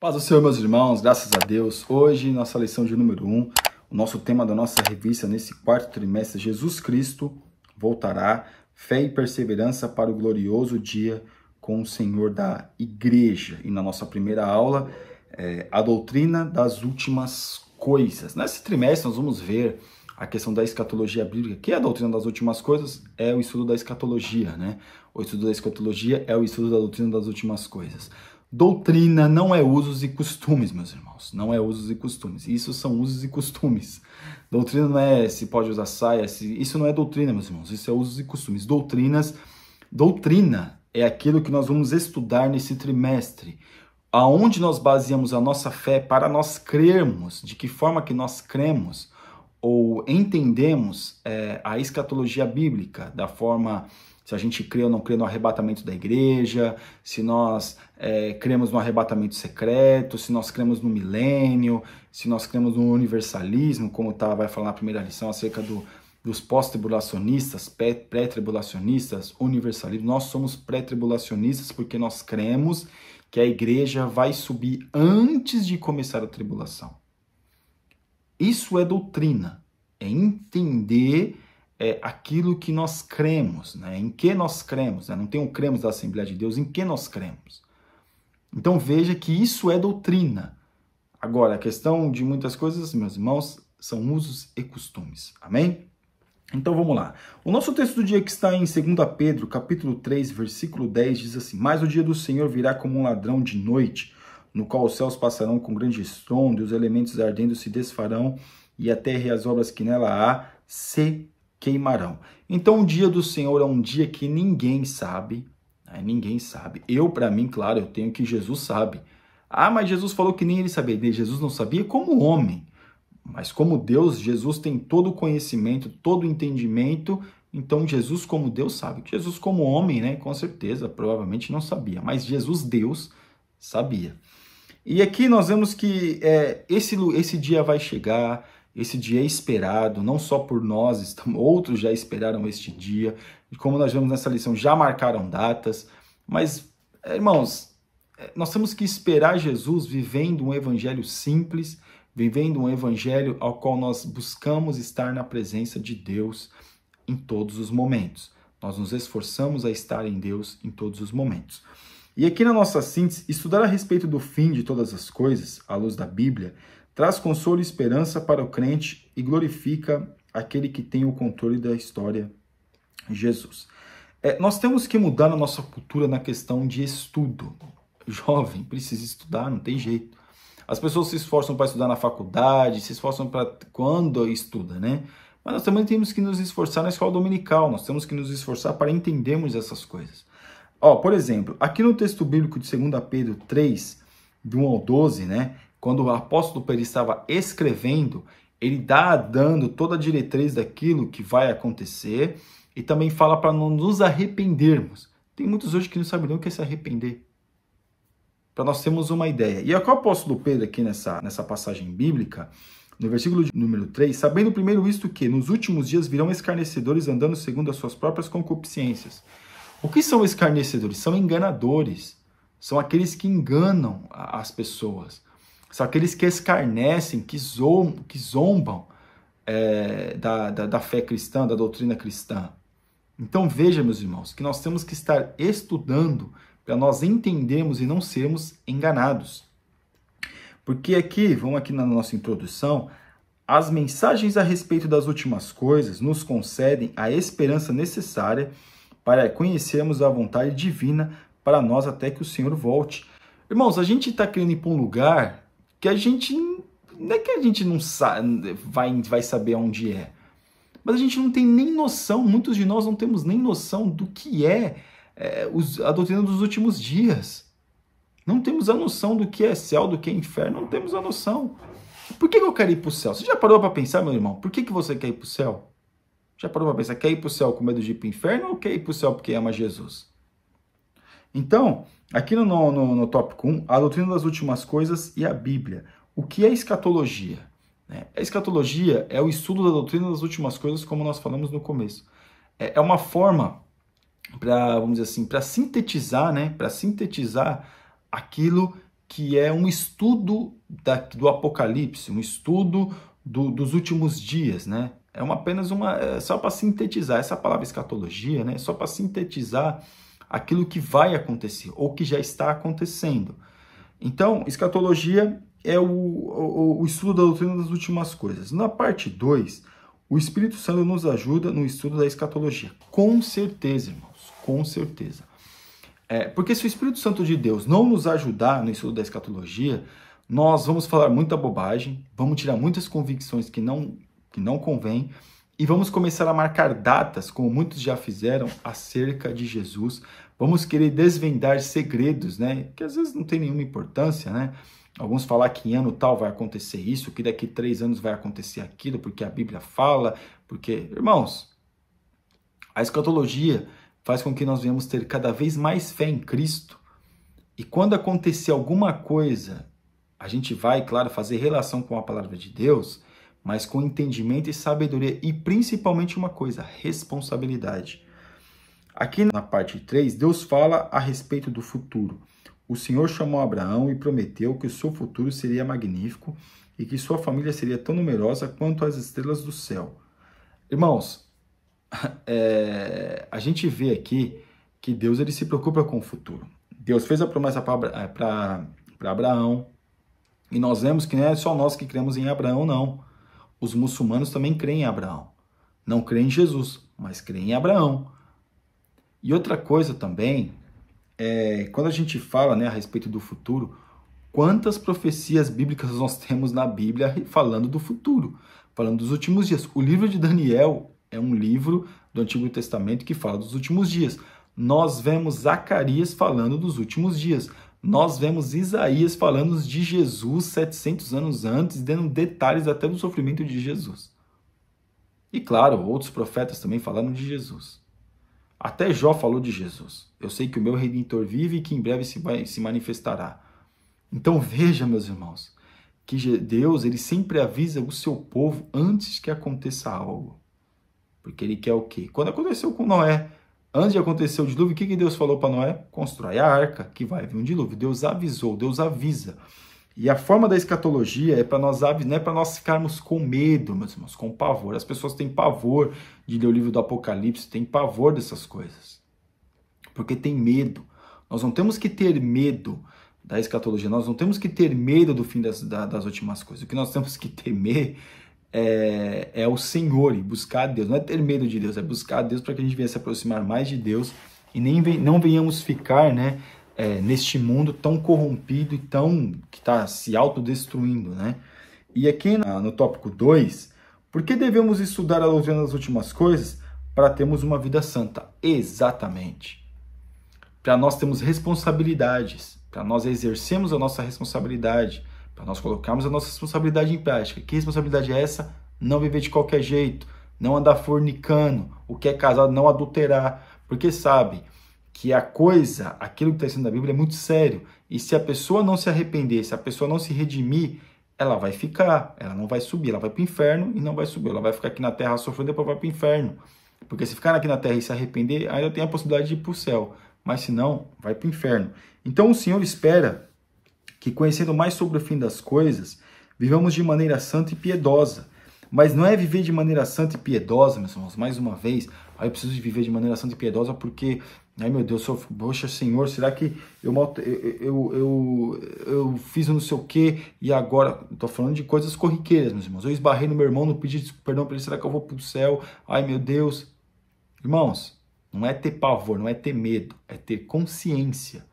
Paz do Senhor, meus irmãos, graças a Deus. Hoje, nossa lição de número 1, um, o nosso tema da nossa revista nesse quarto trimestre, Jesus Cristo voltará, fé e perseverança para o glorioso dia com o Senhor da Igreja. E na nossa primeira aula, é, a doutrina das últimas coisas. Nesse trimestre, nós vamos ver a questão da escatologia bíblica, que é a doutrina das últimas coisas, é o estudo da escatologia, né? O estudo da escatologia é o estudo da doutrina das últimas coisas. Doutrina não é usos e costumes, meus irmãos. Não é usos e costumes. Isso são usos e costumes. Doutrina não é se pode usar saia. Se... Isso não é doutrina, meus irmãos. Isso é usos e costumes. Doutrinas. Doutrina é aquilo que nós vamos estudar nesse trimestre. Aonde nós baseamos a nossa fé para nós crermos, de que forma que nós cremos ou entendemos é, a escatologia bíblica, da forma se a gente crê ou não crê no arrebatamento da igreja, se nós é, cremos no arrebatamento secreto, se nós cremos no milênio, se nós cremos no universalismo, como tá, vai falar na primeira lição acerca do, dos pós-tribulacionistas, pré-tribulacionistas, universalismo. Nós somos pré-tribulacionistas porque nós cremos que a igreja vai subir antes de começar a tribulação. Isso é doutrina, é entender é, aquilo que nós cremos, né? em que nós cremos. Né? Não tem um cremos da Assembleia de Deus, em que nós cremos. Então veja que isso é doutrina. Agora, a questão de muitas coisas, meus irmãos, são usos e costumes. Amém? Então vamos lá. O nosso texto do dia que está em 2 Pedro, capítulo 3, versículo 10, diz assim: Mas o dia do Senhor virá como um ladrão de noite, no qual os céus passarão com grande estrondo, e os elementos ardendo se desfarão, e a terra e as obras que nela há se queimarão. Então o dia do Senhor é um dia que ninguém sabe, ah, ninguém sabe. Eu, para mim, claro, eu tenho que Jesus sabe. Ah, mas Jesus falou que nem ele sabia. Jesus não sabia como homem. Mas como Deus, Jesus tem todo o conhecimento, todo o entendimento. Então, Jesus, como Deus, sabe. Jesus, como homem, né? Com certeza, provavelmente não sabia. Mas Jesus, Deus, sabia. E aqui nós vemos que é, esse, esse dia vai chegar esse dia é esperado, não só por nós, estamos, outros já esperaram este dia. E como nós vemos nessa lição, já marcaram datas. Mas, eh, irmãos, eh, nós temos que esperar Jesus vivendo um evangelho simples, vivendo um evangelho ao qual nós buscamos estar na presença de Deus em todos os momentos. Nós nos esforçamos a estar em Deus em todos os momentos. E aqui na nossa síntese, estudar a respeito do fim de todas as coisas, à luz da Bíblia, traz consolo e esperança para o crente e glorifica aquele que tem o controle da história, Jesus. É, nós temos que mudar a nossa cultura na questão de estudo. Jovem precisa estudar, não tem jeito. As pessoas se esforçam para estudar na faculdade, se esforçam para quando estuda, né? Mas nós também temos que nos esforçar na escola dominical, nós temos que nos esforçar para entendermos essas coisas. Ó, por exemplo, aqui no texto bíblico de 2 Pedro 3, do 1 ao 12, né? quando o apóstolo Pedro estava escrevendo, ele dá dando toda a diretriz daquilo que vai acontecer e também fala para não nos arrependermos. Tem muitos hoje que não sabem nem o que é se arrepender. Para nós termos uma ideia. E é o que o apóstolo Pedro aqui nessa, nessa passagem bíblica, no versículo número 3, sabendo primeiro isto que nos últimos dias virão escarnecedores andando segundo as suas próprias concupiscências. O que são escarnecedores? São enganadores. São aqueles que enganam as pessoas. São aqueles que escarnecem, que, zoom, que zombam é, da, da, da fé cristã, da doutrina cristã. Então veja, meus irmãos, que nós temos que estar estudando para nós entendermos e não sermos enganados. Porque aqui, vamos aqui na nossa introdução, as mensagens a respeito das últimas coisas nos concedem a esperança necessária para conhecermos a vontade divina para nós até que o Senhor volte. Irmãos, a gente está querendo ir para um lugar que a gente não é que a gente não sabe, vai, vai saber onde é, mas a gente não tem nem noção, muitos de nós não temos nem noção do que é, é os, a doutrina dos últimos dias. Não temos a noção do que é céu, do que é inferno, não temos a noção. Por que, que eu quero ir para o céu? Você já parou para pensar, meu irmão? Por que, que você quer ir para o céu? Já parou para pensar, quer ir para o céu com medo de ir para o inferno ou quer ir para o céu porque ama Jesus? Então, Aqui no, no, no tópico 1, a doutrina das últimas coisas e a Bíblia. O que é escatologia? Né? A escatologia é o estudo da doutrina das últimas coisas, como nós falamos no começo. É, é uma forma para, vamos dizer assim, para sintetizar, né? Para sintetizar aquilo que é um estudo da, do Apocalipse, um estudo do, dos últimos dias, né? É uma, apenas uma. É só para sintetizar essa palavra escatologia, né? É só para sintetizar aquilo que vai acontecer ou que já está acontecendo. Então, escatologia é o, o, o estudo da doutrina das últimas coisas. Na parte 2, o Espírito Santo nos ajuda no estudo da escatologia. Com certeza, irmãos, com certeza. É, porque se o Espírito Santo de Deus não nos ajudar no estudo da escatologia, nós vamos falar muita bobagem, vamos tirar muitas convicções que não, que não convém, e vamos começar a marcar datas, como muitos já fizeram, acerca de Jesus. Vamos querer desvendar segredos, né? Que às vezes não tem nenhuma importância, né? Alguns falar que em ano tal vai acontecer isso, que daqui três anos vai acontecer aquilo, porque a Bíblia fala, porque, irmãos, a escatologia faz com que nós venhamos ter cada vez mais fé em Cristo. E quando acontecer alguma coisa, a gente vai, claro, fazer relação com a palavra de Deus mas com entendimento e sabedoria e principalmente uma coisa, responsabilidade. Aqui na parte 3, Deus fala a respeito do futuro. O Senhor chamou Abraão e prometeu que o seu futuro seria magnífico e que sua família seria tão numerosa quanto as estrelas do céu. Irmãos, é, a gente vê aqui que Deus ele se preocupa com o futuro. Deus fez a promessa para é, Abraão e nós vemos que não é só nós que cremos em Abraão, não. Os muçulmanos também creem em Abraão. Não creem em Jesus, mas creem em Abraão. E outra coisa também, é, quando a gente fala né, a respeito do futuro, quantas profecias bíblicas nós temos na Bíblia falando do futuro, falando dos últimos dias? O livro de Daniel é um livro do Antigo Testamento que fala dos últimos dias. Nós vemos Zacarias falando dos últimos dias nós vemos Isaías falando de Jesus 700 anos antes, dando detalhes até do sofrimento de Jesus. E claro, outros profetas também falaram de Jesus. Até Jó falou de Jesus. Eu sei que o meu redentor vive e que em breve se, vai, se manifestará. Então veja, meus irmãos, que Deus ele sempre avisa o seu povo antes que aconteça algo. Porque ele quer o quê? Quando aconteceu com Noé, Antes de acontecer o dilúvio, o que, que Deus falou para Noé? Constrói a arca, que vai vir um dilúvio. Deus avisou, Deus avisa. E a forma da escatologia é para nós não é para nós ficarmos com medo, meus irmãos, com pavor. As pessoas têm pavor de ler o livro do Apocalipse, têm pavor dessas coisas. Porque tem medo. Nós não temos que ter medo da escatologia, nós não temos que ter medo do fim das, das últimas coisas. O que nós temos que temer é, é o Senhor e buscar a Deus. Não é ter medo de Deus, é buscar a Deus para que a gente venha se aproximar mais de Deus e nem não venhamos ficar né, é, neste mundo tão corrompido e tão que está se autodestruindo. Né? E aqui no, no tópico 2, por que devemos estudar a doutrina das últimas coisas para termos uma vida santa? Exatamente. Para nós temos responsabilidades, para nós exercemos a nossa responsabilidade, para nós colocarmos a nossa responsabilidade em prática. Que responsabilidade é essa? Não viver de qualquer jeito, não andar fornicando, o que é casado não adulterar, porque sabe que a coisa, aquilo que está sendo na Bíblia é muito sério. E se a pessoa não se arrepender, se a pessoa não se redimir, ela vai ficar, ela não vai subir, ela vai para o inferno e não vai subir, ela vai ficar aqui na terra sofrendo depois vai para o inferno. Porque se ficar aqui na terra e se arrepender, ainda tem a possibilidade de ir para o céu, mas se não, vai para o inferno. Então o Senhor espera que conhecendo mais sobre o fim das coisas, vivamos de maneira santa e piedosa. Mas não é viver de maneira santa e piedosa, meus irmãos, mais uma vez. Aí eu preciso de viver de maneira santa e piedosa porque, ai meu Deus, poxa Senhor, será que eu, eu, eu, eu fiz não sei o quê e agora. Estou falando de coisas corriqueiras, meus irmãos. Eu esbarrei no meu irmão, não pedi perdão para ele, será que eu vou para o céu? Ai meu Deus. Irmãos, não é ter pavor, não é ter medo, é ter consciência.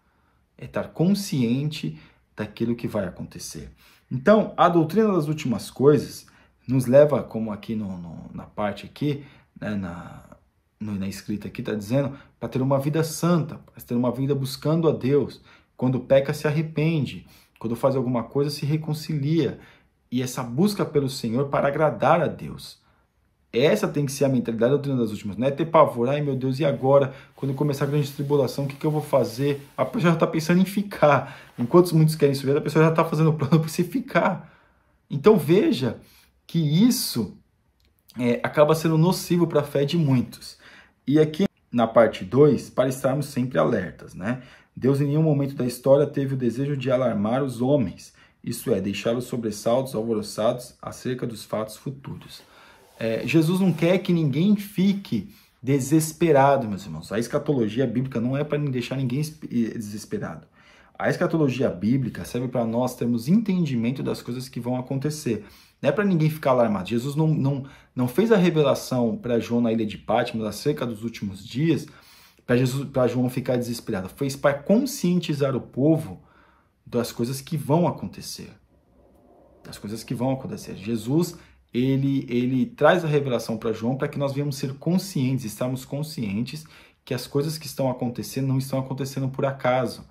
É estar consciente daquilo que vai acontecer. Então, a doutrina das últimas coisas nos leva, como aqui no, no, na parte aqui, né, na, no, na escrita aqui está dizendo, para ter uma vida santa, para ter uma vida buscando a Deus. Quando peca, se arrepende. Quando faz alguma coisa, se reconcilia. E essa busca pelo Senhor para agradar a Deus. Essa tem que ser a mentalidade da doutrina das últimas. Não é ter pavor, ai meu Deus, e agora? Quando começar a grande tribulação, o que, que eu vou fazer? A pessoa já está pensando em ficar. Enquanto muitos querem subir, a pessoa já está fazendo o plano para se ficar. Então veja que isso é, acaba sendo nocivo para a fé de muitos. E aqui na parte 2, para estarmos sempre alertas, né? Deus em nenhum momento da história teve o desejo de alarmar os homens, isto é, deixá-los sobressaltos, alvoroçados acerca dos fatos futuros. É, Jesus não quer que ninguém fique desesperado, meus irmãos. A escatologia bíblica não é para deixar ninguém desesperado. A escatologia bíblica serve para nós termos entendimento das coisas que vão acontecer. Não é para ninguém ficar alarmado. Jesus não, não, não fez a revelação para João na ilha de Patmos acerca dos últimos dias para Jesus para João ficar desesperado. Fez para conscientizar o povo das coisas que vão acontecer. Das coisas que vão acontecer. Jesus ele, ele traz a revelação para João para que nós venhamos ser conscientes, estarmos conscientes que as coisas que estão acontecendo não estão acontecendo por acaso,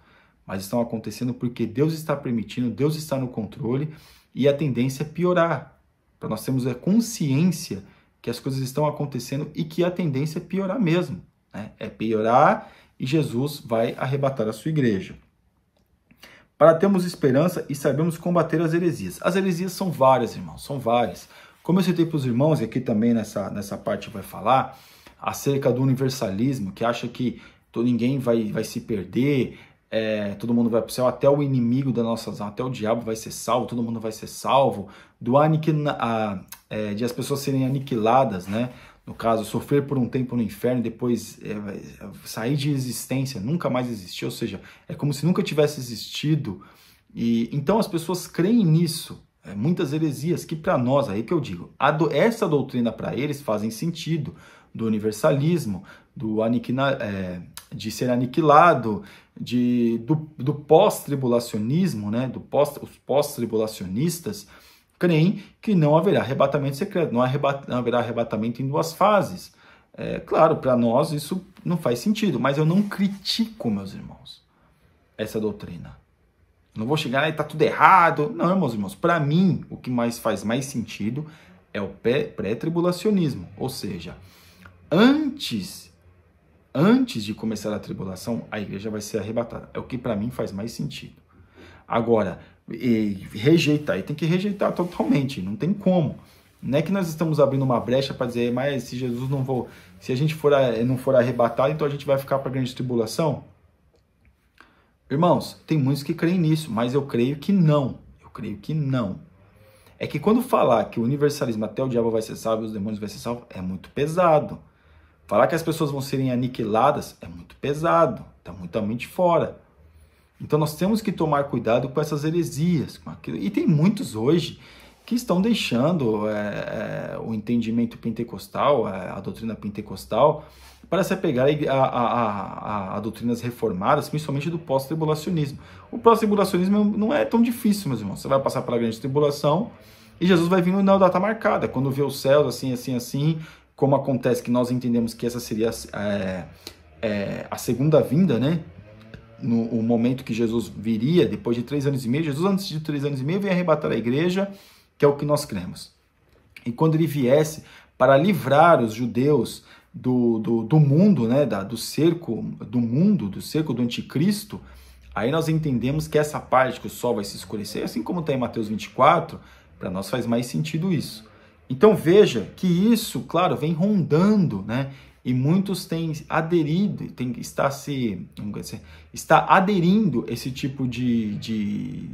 mas estão acontecendo porque Deus está permitindo, Deus está no controle e a tendência é piorar. Para nós termos a consciência que as coisas estão acontecendo e que a tendência é piorar mesmo. Né? É piorar e Jesus vai arrebatar a sua igreja. Para termos esperança e sabemos combater as heresias. As heresias são várias, irmãos, são várias. Como eu citei para os irmãos, e aqui também nessa, nessa parte vai falar, acerca do universalismo, que acha que ninguém vai, vai se perder, é, todo mundo vai para o céu, até o inimigo da nossa até o diabo vai ser salvo, todo mundo vai ser salvo, do aniquil, a, é, de as pessoas serem aniquiladas, né? No caso, sofrer por um tempo no inferno, depois é, sair de existência, nunca mais existir, ou seja, é como se nunca tivesse existido. E então as pessoas creem nisso, é, muitas heresias que para nós, aí que eu digo, do, essa doutrina para eles fazem sentido, do universalismo, do aniquina, é, de ser aniquilado, de, do, do pós-tribulacionismo, né, do pós, os pós-tribulacionistas creem que não haverá arrebatamento secreto, não, arrebat, não haverá arrebatamento em duas fases. É, claro, para nós isso não faz sentido, mas eu não critico, meus irmãos, essa doutrina. Não vou chegar lá e tá tudo errado. Não, meus irmãos, para mim o que mais faz mais sentido é o pré-tribulacionismo, ou seja, antes antes de começar a tribulação, a igreja vai ser arrebatada. É o que para mim faz mais sentido. Agora, rejeitar, e tem que rejeitar totalmente, não tem como. Não é que nós estamos abrindo uma brecha para dizer, mas se Jesus não for, se a gente for, não for arrebatado, então a gente vai ficar para a grande tribulação. Irmãos, tem muitos que creem nisso, mas eu creio que não. Eu creio que não. É que quando falar que o universalismo até o diabo vai ser salvo e os demônios vai ser salvo é muito pesado. Falar que as pessoas vão serem aniquiladas é muito pesado, está muita mente fora. Então nós temos que tomar cuidado com essas heresias, com aquilo. E tem muitos hoje que estão deixando é, é, o entendimento pentecostal, é, a doutrina pentecostal, para se apegar a, a, a, a doutrinas reformadas, principalmente do pós-tribulacionismo. O pós-tribulacionismo não é tão difícil, meus irmãos. Você vai passar pela grande tribulação e Jesus vai vir na data marcada, quando vê os céus assim, assim, assim, como acontece que nós entendemos que essa seria é, é, a segunda vinda, né? No momento que Jesus viria, depois de três anos e meio, Jesus, antes de três anos e meio, vem arrebatar a igreja que é o que nós cremos. E quando ele viesse para livrar os judeus do, do, do mundo, né, da, do cerco do mundo, do cerco do anticristo, aí nós entendemos que essa parte que o sol vai se escurecer, assim como está em Mateus 24, para nós faz mais sentido isso. Então veja que isso, claro, vem rondando, né? E muitos têm aderido, tem está se, dizer, está aderindo esse tipo de, de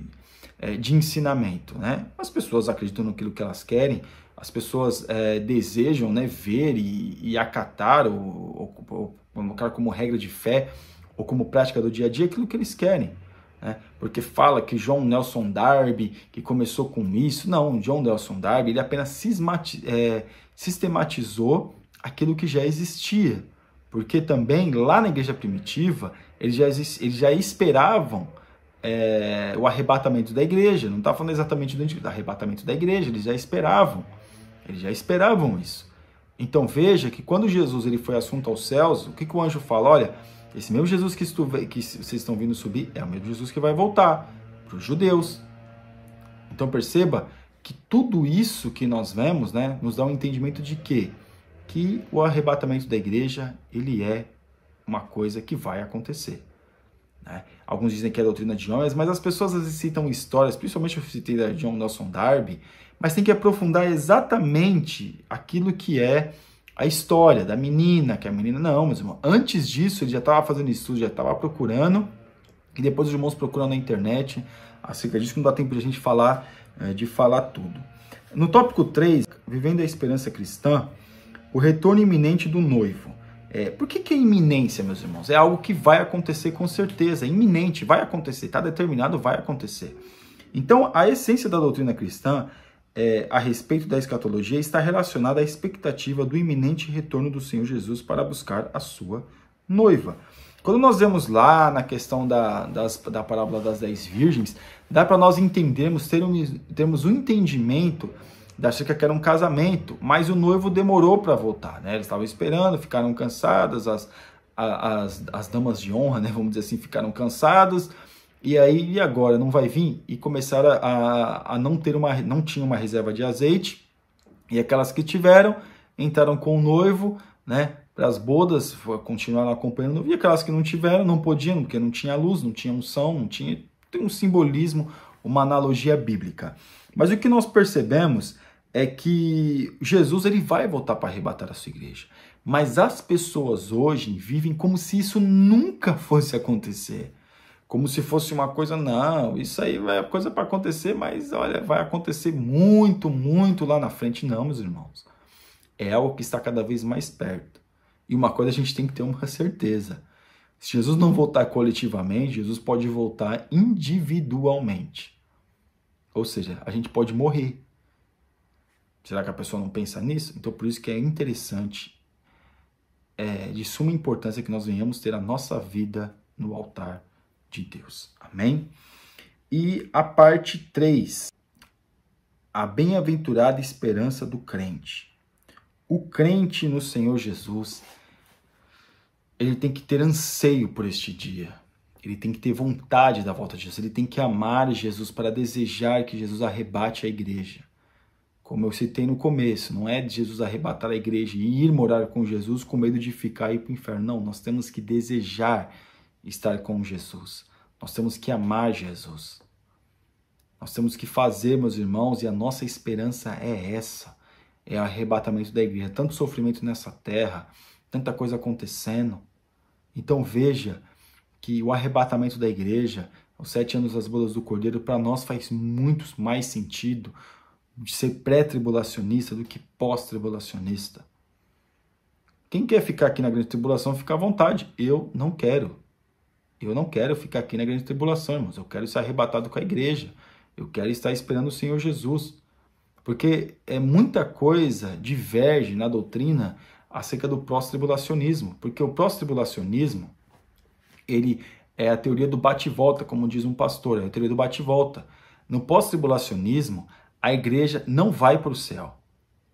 é, de ensinamento. Né? As pessoas acreditam naquilo que elas querem, as pessoas é, desejam né, ver e, e acatar, ou, ou, colocar como regra de fé, ou como prática do dia a dia, aquilo que eles querem. Né? Porque fala que João Nelson Darby, que começou com isso. Não, João Nelson Darby, ele apenas cismati, é, sistematizou aquilo que já existia. Porque também lá na igreja primitiva, eles já, eles já esperavam é, o arrebatamento da igreja, não está falando exatamente do, arrebatamento da igreja, eles já esperavam, eles já esperavam isso. Então veja que quando Jesus ele foi assunto aos céus, o que, que o anjo fala? Olha, esse mesmo Jesus que, que vocês estão vindo subir é o mesmo Jesus que vai voltar para os judeus. Então perceba que tudo isso que nós vemos né, nos dá um entendimento de que, que o arrebatamento da igreja ele é uma coisa que vai acontecer. Né? Alguns dizem que é a doutrina de homens, mas as pessoas às vezes citam histórias, principalmente eu citei da John Nelson Darby, mas tem que aprofundar exatamente aquilo que é a história da menina, que a menina não, mas antes disso ele já estava fazendo estudo, já estava procurando, e depois os irmãos procuram na internet, acerca disso não dá tempo de a gente falar, eh, de falar tudo. No tópico 3, vivendo a esperança cristã, o retorno iminente do noivo. É, por que, que é iminência, meus irmãos? É algo que vai acontecer com certeza, é iminente, vai acontecer, está determinado, vai acontecer. Então, a essência da doutrina cristã é, a respeito da escatologia está relacionada à expectativa do iminente retorno do Senhor Jesus para buscar a sua noiva. Quando nós vemos lá na questão da, das, da parábola das dez virgens, dá para nós entendermos, termos, termos um entendimento achando que era um casamento, mas o noivo demorou para voltar, né? Eles estavam esperando, ficaram cansadas, as, as, as damas de honra, né? Vamos dizer assim, ficaram cansadas. E aí, e agora? Não vai vir? E começaram a, a não ter uma, não tinha uma reserva de azeite. E aquelas que tiveram, entraram com o noivo, né? Para as bodas, continuaram acompanhando. E aquelas que não tiveram, não podiam, porque não tinha luz, não tinha unção, não tinha. Tem um simbolismo, uma analogia bíblica. Mas o que nós percebemos é que Jesus ele vai voltar para arrebatar a sua igreja. Mas as pessoas hoje vivem como se isso nunca fosse acontecer. Como se fosse uma coisa, não, isso aí é coisa para acontecer, mas olha, vai acontecer muito, muito lá na frente. Não, meus irmãos. É algo que está cada vez mais perto. E uma coisa a gente tem que ter uma certeza. Se Jesus não voltar coletivamente, Jesus pode voltar individualmente. Ou seja, a gente pode morrer Será que a pessoa não pensa nisso? Então, por isso que é interessante, é de suma importância que nós venhamos ter a nossa vida no altar de Deus. Amém? E a parte 3, a bem-aventurada esperança do crente. O crente no Senhor Jesus, ele tem que ter anseio por este dia. Ele tem que ter vontade da volta de Jesus. Ele tem que amar Jesus para desejar que Jesus arrebate a igreja. Como eu citei no começo, não é Jesus arrebatar a igreja e ir morar com Jesus com medo de ficar e ir para o inferno. Não, nós temos que desejar estar com Jesus. Nós temos que amar Jesus. Nós temos que fazer, meus irmãos, e a nossa esperança é essa: é o arrebatamento da igreja. Tanto sofrimento nessa terra, tanta coisa acontecendo. Então veja que o arrebatamento da igreja, os sete anos das bodas do Cordeiro, para nós faz muito mais sentido de ser pré-tribulacionista do que pós-tribulacionista. Quem quer ficar aqui na grande tribulação, fica à vontade. Eu não quero. Eu não quero ficar aqui na grande tribulação, irmãos. Eu quero ser arrebatado com a igreja. Eu quero estar esperando o Senhor Jesus. Porque é muita coisa diverge na doutrina acerca do pós-tribulacionismo. Porque o pós-tribulacionismo, ele é a teoria do bate-volta, como diz um pastor, é a teoria do bate-volta. No pós-tribulacionismo, a igreja não vai para o céu.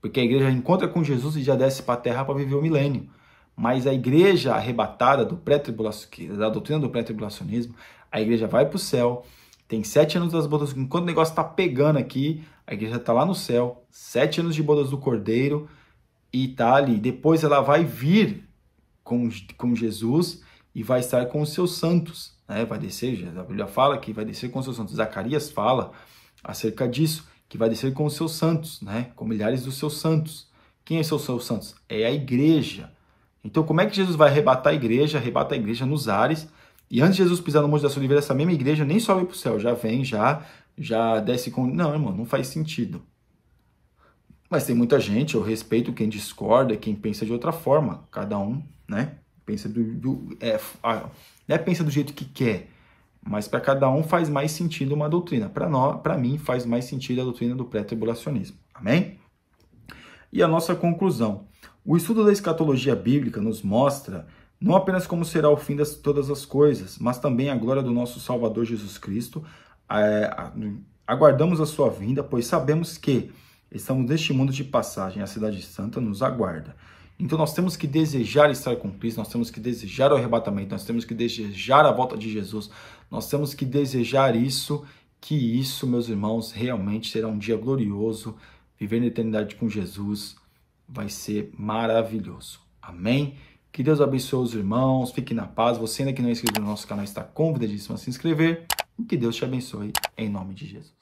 Porque a igreja encontra com Jesus e já desce para a terra para viver o milênio. Mas a igreja arrebatada do pré da doutrina do pré-tribulacionismo, a igreja vai para o céu, tem sete anos das bodas, enquanto o negócio está pegando aqui, a igreja está lá no céu, sete anos de bodas do cordeiro, e está ali. Depois ela vai vir com, com Jesus e vai estar com os seus santos. Né? Vai descer, a Bíblia fala que vai descer com os seus santos. Zacarias fala acerca disso que vai descer com os seus santos, né? com milhares dos seus santos. Quem é os seus santos? É a igreja. Então, como é que Jesus vai arrebatar a igreja? Arrebata a igreja nos ares. E antes de Jesus pisar no Monte das Oliveiras, essa mesma igreja nem sobe para o céu, já vem, já, já desce com. Não, irmão, não faz sentido. Mas tem muita gente, eu respeito quem discorda, quem pensa de outra forma. Cada um, né? Pensa do. do é, né? Pensa do jeito que quer. Mas para cada um faz mais sentido uma doutrina. Para mim faz mais sentido a doutrina do pré-tribulacionismo. Amém? E a nossa conclusão. O estudo da escatologia bíblica nos mostra não apenas como será o fim de todas as coisas, mas também a glória do nosso Salvador Jesus Cristo. É, aguardamos a sua vinda, pois sabemos que estamos neste mundo de passagem, a cidade santa nos aguarda. Então nós temos que desejar estar com Cristo, nós temos que desejar o arrebatamento, nós temos que desejar a volta de Jesus, nós temos que desejar isso, que isso, meus irmãos, realmente será um dia glorioso. Viver na eternidade com Jesus vai ser maravilhoso. Amém? Que Deus abençoe os irmãos, fique na paz. Você ainda que não é inscrito no nosso canal está convidadíssimo a se inscrever. E que Deus te abençoe em nome de Jesus.